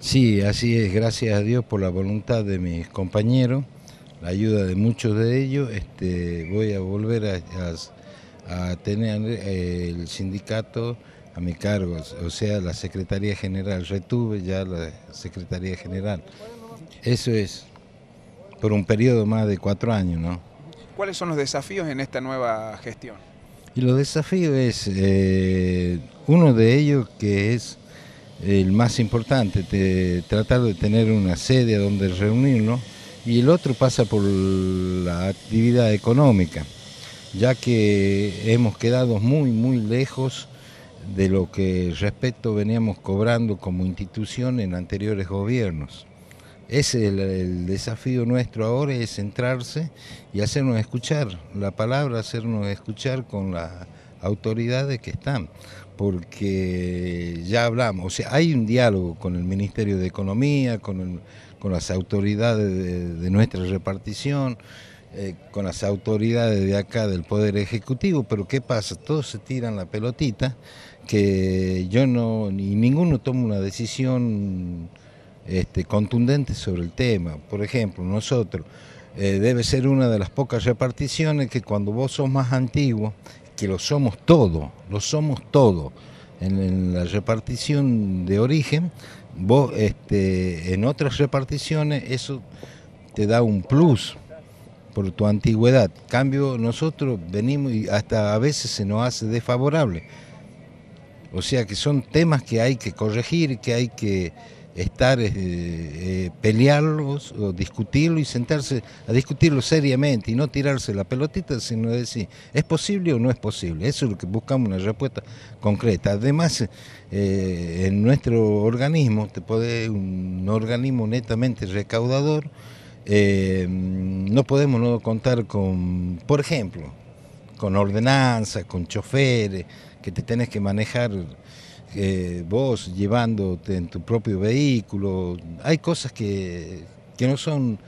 Sí, así es, gracias a Dios por la voluntad de mis compañeros, la ayuda de muchos de ellos, este, voy a volver a, tener eh, el sindicato a mi cargo, o sea, la Secretaría General, retuve ya la Secretaría General. Eso es por un periodo más de cuatro años, ¿no? ¿Cuáles son los desafíos en esta nueva gestión? Y los desafíos es, eh, uno de ellos que es el más importante, de tratar de tener una sede donde reunirnos, y el otro pasa por la actividad económica, ya que hemos quedado muy, muy lejos de lo que respecto veníamos cobrando como institución en anteriores gobiernos. Ese es el desafío nuestro ahora es centrarse y hacernos escuchar la palabra, hacernos escuchar con la autoridades que están, porque ya hablamos, o sea, hay un diálogo con el Ministerio de Economía, con, con las autoridades de, nuestra repartición, eh, con las autoridades de acá del Poder Ejecutivo, pero ¿qué pasa? Todos se tiran la pelotita, que yo no, ni ninguno toma una decisión este, contundente sobre el tema. Por ejemplo, nosotros, eh, debe ser una de las pocas reparticiones que cuando vos sos más antiguo que lo somos todo, lo somos todo. En, en la repartición de origen, vos este, en otras reparticiones eso te da un plus por tu antigüedad. Cambio, nosotros venimos y hasta a veces se nos hace desfavorable. O sea que son temas que hay que corregir, que hay que estar, eh, eh pelearlos o discutirlo y sentarse a discutirlo seriamente y no tirarse la pelotita, sino decir, ¿es posible o no es posible? Eso es lo que buscamos, una respuesta concreta. Además, eh, en nuestro organismo, te puede, un organismo netamente recaudador, eh, no podemos contar con, por ejemplo, con ordenanzas, con choferes, que te tenés que manejar eh, vos llevándote en tu propio vehículo. Hay cosas que, no son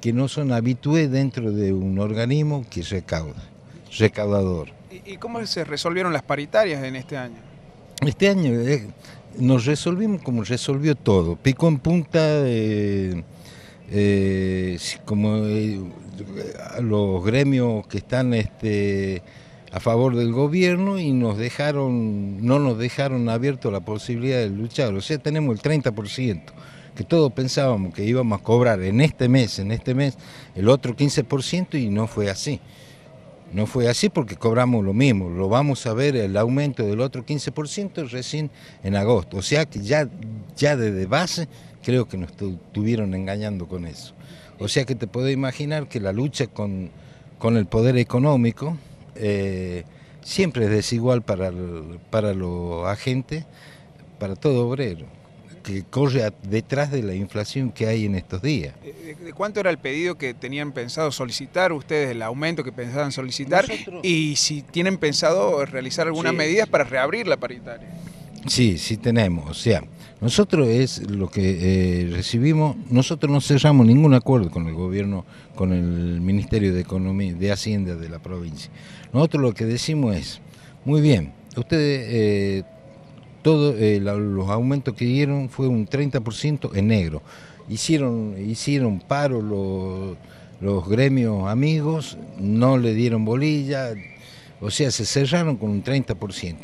que no son habitué dentro de un organismo que recauda, recaudador. ¿Y, cómo se resolvieron las paritarias en este año? Este año eh, nos resolvimos como resolvió todo, pico en punta, eh, como los gremios que están este, a favor del gobierno y nos dejaron, no nos dejaron abierto la posibilidad de luchar. O sea, tenemos el 30%, que todos pensábamos que íbamos a cobrar en este mes, en este mes, el otro 15% y no fue así. No fue así porque cobramos lo mismo, lo vamos a ver el aumento del otro 15% recién en agosto. O sea que ya, ya desde base creo que nos estuvieron engañando con eso. O sea que te puedo imaginar que la lucha con, con el poder económico, eh, siempre es desigual para, los agentes, para todo obrero, que corre detrás de la inflación que hay en estos días. ¿De cuánto era el pedido que tenían pensado solicitar ustedes, el aumento que pensaban solicitar? Y si tienen pensado realizar algunas medidas para reabrir la paritaria. Sí, sí tenemos. O sea, nosotros es lo que eh, recibimos, nosotros no cerramos ningún acuerdo con el gobierno, con el Ministerio de Economía, de Hacienda de la provincia. Nosotros lo que decimos es, muy bien, ustedes eh, todos eh, los aumentos que dieron fue un 30% en negro. Hicieron, hicieron paro los, los gremios amigos, no le dieron bolilla, o sea, se cerraron con un 30%.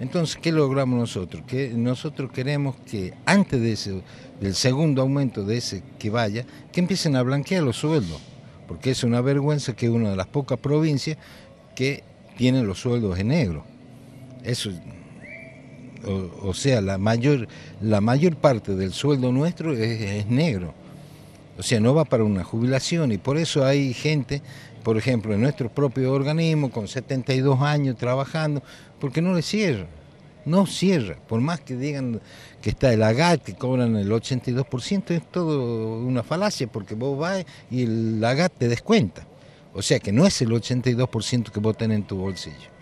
Entonces, ¿qué logramos nosotros? Que nosotros queremos que antes de ese, del segundo aumento de ese que vaya, que empiecen a blanquear los sueldos, porque es una vergüenza que una de las pocas provincias que tiene los sueldos en negro. Eso, o, sea, la mayor, la mayor parte del sueldo nuestro es negro. O sea, no va para una jubilación y por eso hay gente, por ejemplo, en nuestro propio organismo, con 72 años trabajando, porque no le cierra, no cierra. Por más que digan que está el AGAT, que cobran el 82%, es todo una falacia, porque vos vas y el AGAT te descuenta. O sea que no es el 82% que vos tenés en tu bolsillo.